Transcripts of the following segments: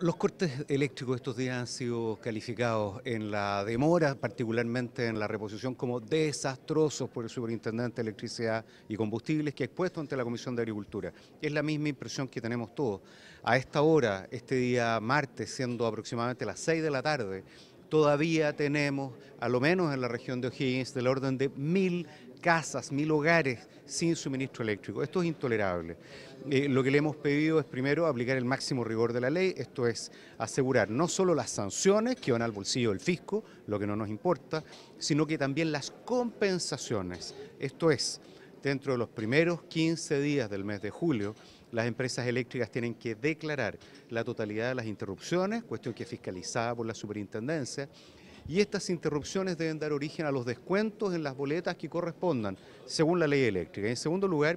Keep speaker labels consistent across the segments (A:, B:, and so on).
A: Los cortes eléctricos estos días han sido calificados en la demora, particularmente en la reposición, como desastrosos por el superintendente de electricidad y combustibles que ha expuesto ante la Comisión de Agricultura. Es la misma impresión que tenemos todos. A esta hora, este día martes, siendo aproximadamente las 6 de la tarde, todavía tenemos, a lo menos en la región de O'Higgins, del orden de mil casas, mil hogares sin suministro eléctrico. Esto es intolerable. Eh, lo que le hemos pedido es primero aplicar el máximo rigor de la ley, esto es asegurar no solo las sanciones que van al bolsillo del fisco, lo que no nos importa, sino que también las compensaciones, esto es dentro de los primeros 15 días del mes de julio, las empresas eléctricas tienen que declarar la totalidad de las interrupciones, cuestión que es fiscalizada por la superintendencia, y estas interrupciones deben dar origen a los descuentos en las boletas que correspondan según la ley eléctrica. En segundo lugar,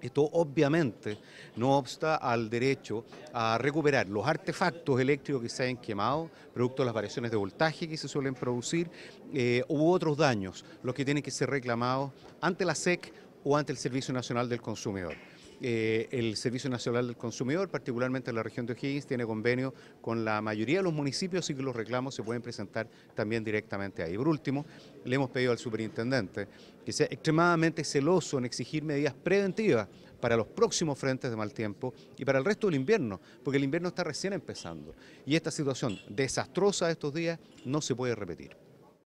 A: esto obviamente no obsta al derecho a recuperar los artefactos eléctricos que se hayan quemado, producto de las variaciones de voltaje que se suelen producir, eh, u otros daños, los que tienen que ser reclamados ante la SEC o ante el Servicio Nacional del Consumidor. Eh, el Servicio Nacional del Consumidor, particularmente en la región de O'Higgins, tiene convenio con la mayoría de los municipios y que los reclamos se pueden presentar también directamente ahí. Por último, le hemos pedido al superintendente que sea extremadamente celoso en exigir medidas preventivas para los próximos frentes de mal tiempo y para el resto del invierno, porque el invierno está recién empezando y esta situación desastrosa de estos días no se puede repetir.